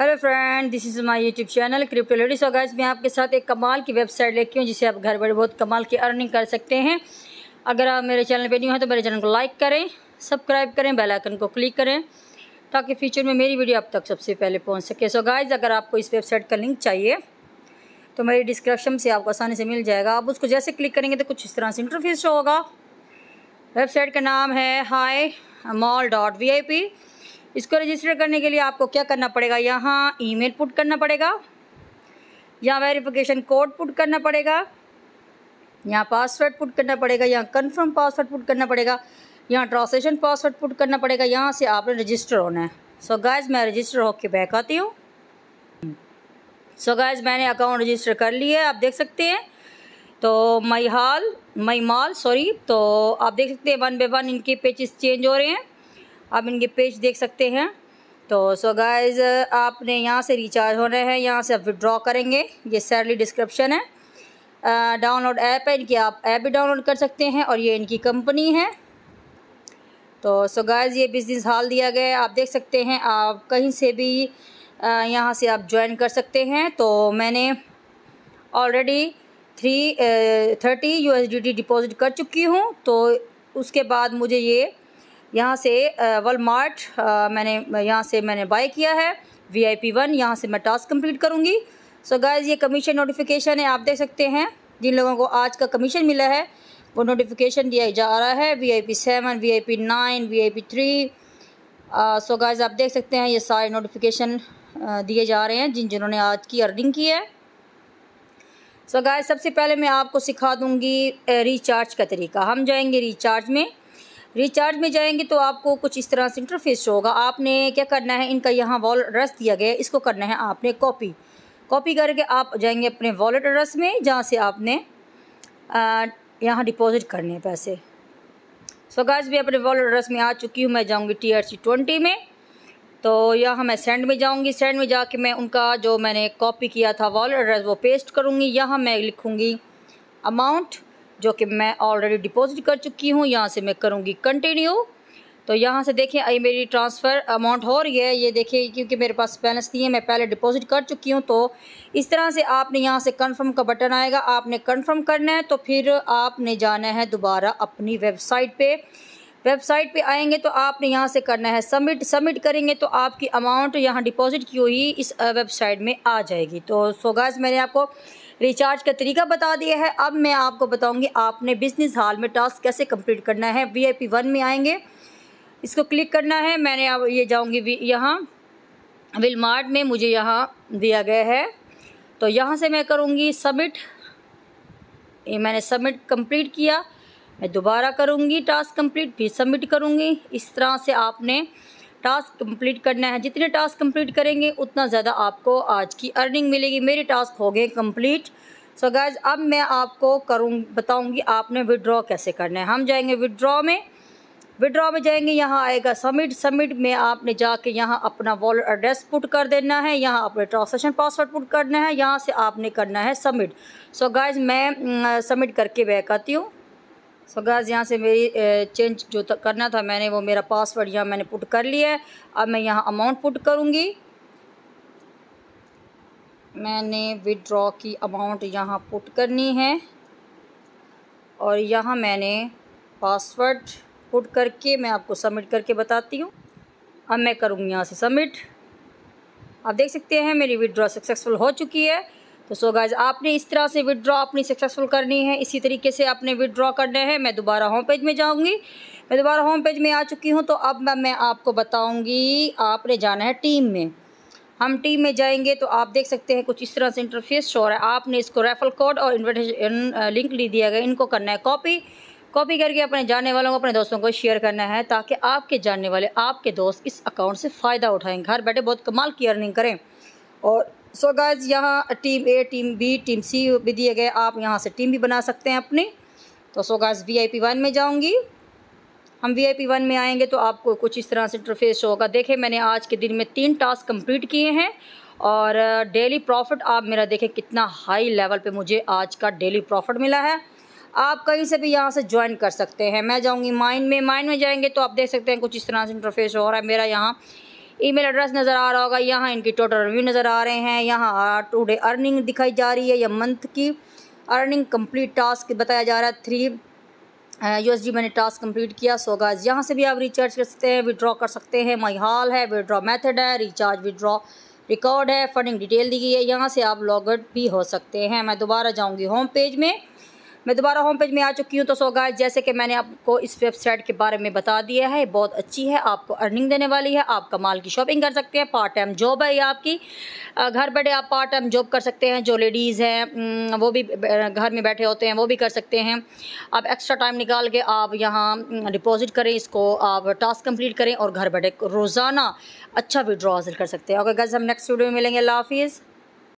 hello friend this is my YouTube channel crypto ladies और guys मैं आपके साथ एक कमाल की वेबसाइट लेके हूँ जिसे आप घर बैठे बहुत कमाल की अर्निंग कर सकते हैं अगर आप मेरे चैनल पे न्यू हैं तो मेरे चैनल को लाइक करें सब्सक्राइब करें बेल आइकन को क्लिक करें ताकि फ्यूचर में मेरी वीडियो आप तक सबसे पहले पहुँच सके सो गाइज़ अगर आपको इस वेबसाइट का लिंक चाहिए तो मेरी डिस्क्रिप्शन से आपको आसानी से मिल जाएगा आप उसको जैसे क्लिक करेंगे तो कुछ इस तरह से इंटरफेस होगा वेबसाइट का नाम है high mall dot V I P इसको रजिस्टर करने के लिए आपको क्या करना पड़ेगा यहाँ ईमेल पुट करना पड़ेगा यहाँ वेरिफिकेशन कोड पुट करना पड़ेगा यहाँ पासवर्ड पुट करना पड़ेगा यहाँ कंफर्म पासवर्ड पुट करना पड़ेगा यहाँ ट्रांसलेशन पासवर्ड पुट करना पड़ेगा यहाँ से आपने रजिस्टर होना है सो so गायज मैं रजिस्टर होके बैक आती हूँ सो so मैंने अकाउंट रजिस्टर कर लिया है आप देख सकते हैं तो मई हाल मई माल सॉरी तो आप देख सकते हैं वन बाई वन इनके पेचिस चेंज हो रहे हैं आप इनके पेज देख सकते हैं तो सो so गाइज आपने यहाँ से रिचार्ज हो रहे हैं यहाँ से आप विड्रॉ करेंगे ये सैलरी डिस्क्रिप्शन है डाउनलोड ऐप है इनकी आप ऐप भी डाउनलोड कर सकते हैं और ये इनकी कंपनी है तो सो so गाइज ये बिज़नेस हाल दिया गया है आप देख सकते हैं आप कहीं से भी यहाँ से आप ज्वाइन कर सकते हैं तो मैंने already three thirty U deposit कर चुकी हूँ तो उसके बाद मुझे ये यहाँ से वलमार्ट मैंने यहाँ से मैंने बाय किया है वी आई पी वन यहाँ से मैं टास्क कंप्लीट करूँगी सो so गाइज़ ये कमीशन नोटिफिकेशन है आप देख सकते हैं जिन लोगों को आज का कमीशन मिला है वो नोटिफिकेशन दिया जा रहा है V I P seven V I P nine V I P three so guys आप देख सकते हैं ये सारे नोटिफिकेशन दिए जा रहे हैं जिन जिन्होंने आज की अर्निंग की है सो so गाइज़ सबसे पहले मैं आपको सिखा दूँगी रिचार्ज का तरीका हम जाएंगे रिचार्ज में रिचार्ज में जाएंगे तो आपको कुछ इस तरह से इंटरफेस होगा आपने क्या करना है इनका यहाँ वॉल रस दिया गया इसको करना है आपने कॉपी कॉपी करके आप जाएंगे अपने वॉलेट एड्रेस में जहाँ से आपने यहाँ डिपॉजिट करने हैं पैसे सो so गैस भी अपने वॉलेट एड्रेस में आ चुकी हूँ मैं जाऊँगी टी आर सी ट्वेंटी में तो यहाँ मैं सेंड में जाऊँगी सेंड में जाके मैं उनका जो मैंने कॉपी किया था वॉलेट एड्रेस वो पेस्ट करूँगी यहाँ मैं लिखूँगी अमाउंट जो कि मैं ऑलरेडी डिपॉजिट कर चुकी हूँ यहाँ से मैं करूँगी कंटिन्यू तो यहाँ से देखें आई मेरी ट्रांसफ़र अमाउंट हो रही है ये देखिए क्योंकि मेरे पास बैलेंस नहीं है मैं पहले डिपॉजिट कर चुकी हूँ तो इस तरह से आपने यहाँ से कंफर्म का बटन आएगा आपने कंफर्म करना है तो फिर आपने जाना है दोबारा अपनी वेबसाइट पे वेबसाइट पे आएंगे तो आपने यहाँ से करना है सबमिट सबमिट करेंगे तो आपकी अमाउंट यहाँ डिपॉजिट की हुई इस वेबसाइट में आ जाएगी तो सो मैंने आपको रिचार्ज का तरीका बता दिया है अब मैं आपको बताऊंगी आपने बिजनेस हॉल में टास्क कैसे कंप्लीट करना है वीआईपी वन में आएंगे इसको क्लिक करना है मैंने अब ये जाऊँगी यहाँ विलमार्ट में मुझे यहाँ दिया गया है तो यहाँ से मैं करूँगी सबमिट ये मैंने सबमिट कंप्लीट किया मैं दोबारा करूँगी टास्क कम्प्लीट फिर सबमिट करूँगी इस तरह से आपने टास्क कंप्लीट करना है जितने टास्क कंप्लीट करेंगे उतना ज़्यादा आपको आज की अर्निंग मिलेगी मेरे टास्क हो गए कंप्लीट सो गैज़ अब मैं आपको करूँ बताऊँगी आपने विड्रॉ कैसे करना है हम जाएंगे विड्रॉ में विड्रॉ में जाएंगे यहाँ आएगा सबमिट सबमिट में आपने जाके यहाँ अपना वॉलेट एड्रेस पुट कर देना है यहाँ अपने ट्रांसलेशन पासवर्ड पुट करना है यहाँ से आपने करना है सबमिट सो गाइज मैं सबमिट करके बैक आती हूँ सो so गैस यहाँ से मेरी चेंज जो करना था मैंने वो मेरा पासवर्ड यहाँ मैंने पुट कर लिया है अब मैं यहाँ अमाउंट पुट करूँगी मैंने विड्रॉ की अमाउंट यहाँ पुट करनी है और यहाँ मैंने पासवर्ड पुट करके मैं आपको सबमिट करके बताती हूँ अब मैं करूँगी यहाँ से सबमिट आप देख सकते हैं मेरी विड्रॉ सक्सेसफुल हो चुकी है तो सो गाइज आपने इस तरह से विदड्रॉ अपनी सक्सेसफुल करनी है इसी तरीके से आपने विदड्रॉ करना है मैं दोबारा होम पेज में जाऊँगी मैं दोबारा होम पेज में आ चुकी हूँ तो अब मैं आपको बताऊँगी आपने जाना है टीम में हम टीम में जाएंगे तो आप देख सकते हैं कुछ इस तरह से इंटरफेस शो रहा है आपने इसको रेफल कोड और इन्विटेशन लिंक ले दिया गया इनको करना है कॉपी कॉपी करके अपने जानने वालों को अपने दोस्तों को शेयर करना है ताकि आपके जानने वाले आपके दोस्त इस अकाउंट से फ़ायदा उठाएं घर बैठे बहुत कमाल की अर्निंग करें और सो गाइज यहाँ team A team B team C भी दिए गए आप यहाँ से टीम भी बना सकते हैं अपनी तो so guys V I P one में जाऊँगी हम वी आई पी वन में आएंगे तो आपको कुछ इस तरह से इंटरफेस होगा देखें मैंने आज के दिन में तीन टास्क कंप्लीट किए हैं और डेली uh, प्रॉफिट आप मेरा देखें कितना हाई लेवल पे मुझे आज का डेली प्रॉफिट मिला है आप कहीं से भी यहाँ से ज्वाइन कर सकते हैं मैं जाऊँगी माइन में माइन में जाएंगे तो आप देख सकते हैं कुछ इस तरह से इंटरफेस हो रहा है मेरा यहाँ ईमेल एड्रेस नज़र आ रहा होगा यहाँ इनकी टोटल रिव्यू नज़र आ रहे हैं यहाँ टूडे अर्निंग दिखाई जा रही है या मंथ की अर्निंग कंप्लीट टास्क बताया जा रहा है थ्री यू एस डी मैंने टास्क कंप्लीट किया सो गाइस यहाँ से भी आप रिचार्ज कर सकते हैं विदड्रॉ कर सकते हैं माई हाल है विदड्रॉ मैथड है रिचार्ज विदड्रॉ रिकॉर्ड है फंडिंग डिटेल दी गई है यहाँ से आप लॉग आउट भी हो सकते हैं मैं दोबारा जाऊँगी होम पेज में मैं दोबारा होम पेज में आ चुकी हूँ तो सो गाइस जैसे कि मैंने आपको इस वेबसाइट के बारे में बता दिया है बहुत अच्छी है आपको अर्निंग देने वाली है आप कमाल की शॉपिंग कर सकते हैं पार्ट टाइम जॉब है ये आपकी घर बैठे आप पार्ट टाइम जॉब कर सकते हैं जो लेडीज़ हैं वो भी घर में बैठे होते हैं वो भी कर सकते हैं आप एक्स्ट्रा टाइम निकाल के आप यहाँ डिपॉजिट करें इसको आप टास्क कम्प्लीट करें और घर बैठे रोज़ाना अच्छा विड्रॉ हासिल कर सकते हैं ओके गज़ हम नेक्स्ट वीडियो में मिलेंगे अल्लाह हाफिज़